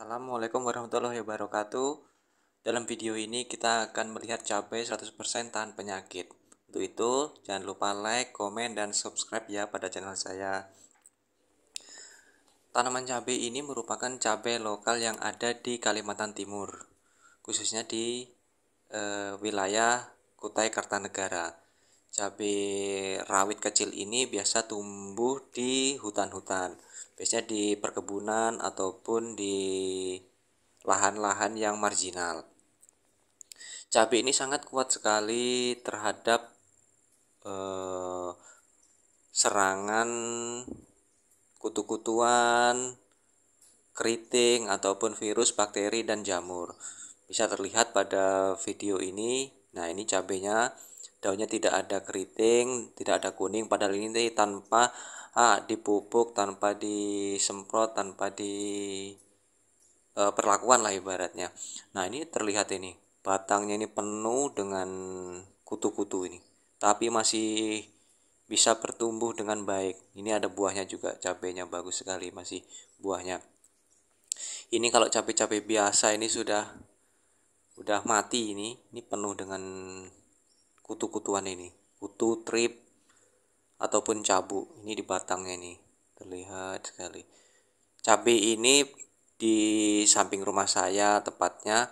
Assalamualaikum warahmatullahi wabarakatuh. Dalam video ini kita akan melihat cabai 100% tahan penyakit. Untuk itu, jangan lupa like, komen, dan subscribe ya pada channel saya. Tanaman cabai ini merupakan cabai lokal yang ada di Kalimantan Timur, khususnya di e, wilayah Kutai Kartanegara cabai rawit kecil ini biasa tumbuh di hutan-hutan biasanya di perkebunan ataupun di lahan-lahan yang marginal cabai ini sangat kuat sekali terhadap eh, serangan kutu-kutuan keriting ataupun virus bakteri dan jamur bisa terlihat pada video ini nah ini cabenya daunnya tidak ada keriting tidak ada kuning padahal ini tanpa ah, dipupuk tanpa disemprot tanpa di e, perlakuan lah ibaratnya nah ini terlihat ini batangnya ini penuh dengan kutu-kutu ini tapi masih bisa bertumbuh dengan baik ini ada buahnya juga cabenya bagus sekali masih buahnya ini kalau cabai-cabai biasa ini sudah udah mati ini ini penuh dengan kutu-kutuan ini kutu trip ataupun cabuk ini di batangnya ini terlihat sekali cabai ini di samping rumah saya tepatnya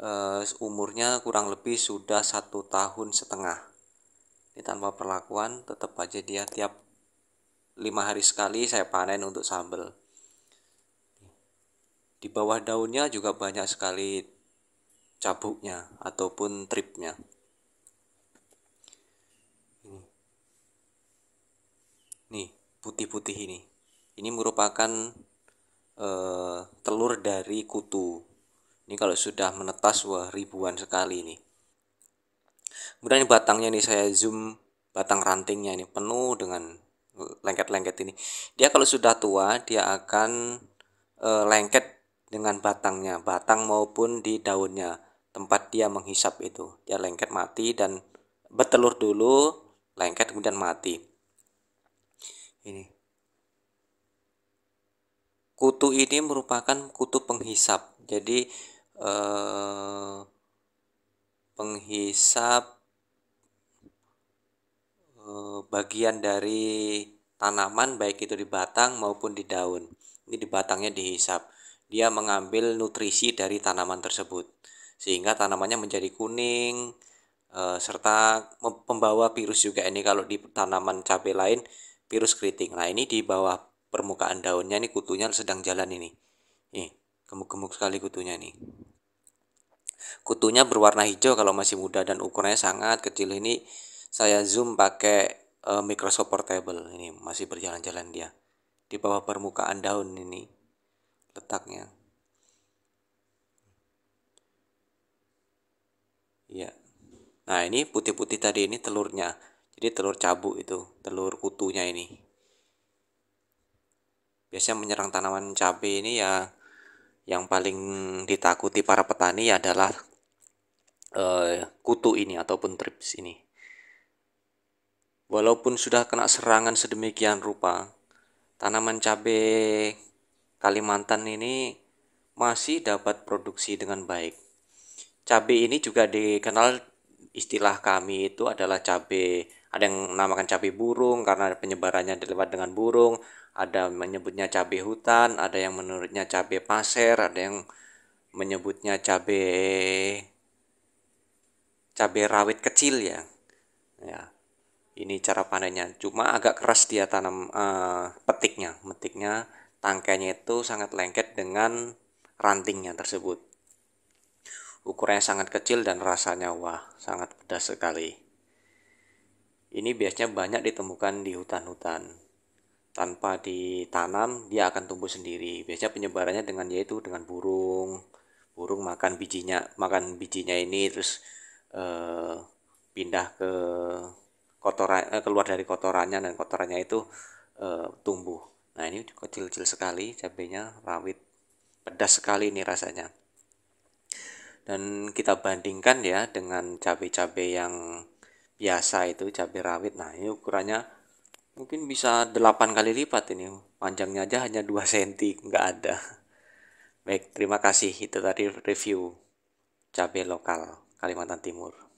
uh, umurnya kurang lebih sudah satu tahun setengah ini tanpa perlakuan tetap aja dia tiap lima hari sekali saya panen untuk sambel. di bawah daunnya juga banyak sekali cabuknya ataupun tripnya nih putih-putih ini ini merupakan e, telur dari kutu ini kalau sudah menetas wah ribuan sekali ini kemudian ini batangnya nih saya zoom batang rantingnya ini penuh dengan eh, lengket-lengket ini dia kalau sudah tua dia akan e, lengket dengan batangnya batang maupun di daunnya tempat dia menghisap itu dia lengket mati dan bertelur dulu lengket kemudian mati ini kutu ini merupakan kutu penghisap jadi eh, penghisap eh, bagian dari tanaman baik itu di batang maupun di daun ini di batangnya dihisap dia mengambil nutrisi dari tanaman tersebut sehingga tanamannya menjadi kuning eh, serta membawa virus juga ini kalau di tanaman cabai lain virus keriting. Nah, ini di bawah permukaan daunnya nih kutunya sedang jalan ini. Nih, gemuk-gemuk sekali kutunya nih. Kutunya berwarna hijau kalau masih muda dan ukurannya sangat kecil. Ini saya zoom pakai e, eh, Microsoft Portable. Ini masih berjalan-jalan dia. Di bawah permukaan daun ini letaknya. Ya. Nah, ini putih-putih tadi ini telurnya jadi telur cabuk itu telur kutunya ini biasanya menyerang tanaman cabai ini ya yang paling ditakuti para petani adalah eh, kutu ini ataupun trips ini walaupun sudah kena serangan sedemikian rupa tanaman cabai Kalimantan ini masih dapat produksi dengan baik cabai ini juga dikenal istilah kami itu adalah cabai ada yang namakan cabai burung karena penyebarannya dilewat dengan burung ada menyebutnya cabai hutan ada yang menurutnya cabai pasir ada yang menyebutnya cabai cabai rawit kecil ya ya ini cara panennya cuma agak keras dia tanam uh, petiknya metiknya tangkainya itu sangat lengket dengan rantingnya tersebut ukurannya sangat kecil dan rasanya wah sangat pedas sekali ini biasanya banyak ditemukan di hutan-hutan. Tanpa ditanam, dia akan tumbuh sendiri. Biasanya penyebarannya dengan yaitu dengan burung. Burung makan bijinya, makan bijinya ini terus eh, pindah ke kotoran eh, keluar dari kotorannya dan kotorannya itu eh, tumbuh. Nah, ini kecil-kecil sekali cabenya, rawit. Pedas sekali ini rasanya. Dan kita bandingkan ya dengan cabai-cabai yang biasa itu cabai rawit nah ini ukurannya mungkin bisa 8 kali lipat ini panjangnya aja hanya 2 cm nggak ada baik terima kasih itu tadi review cabai lokal Kalimantan Timur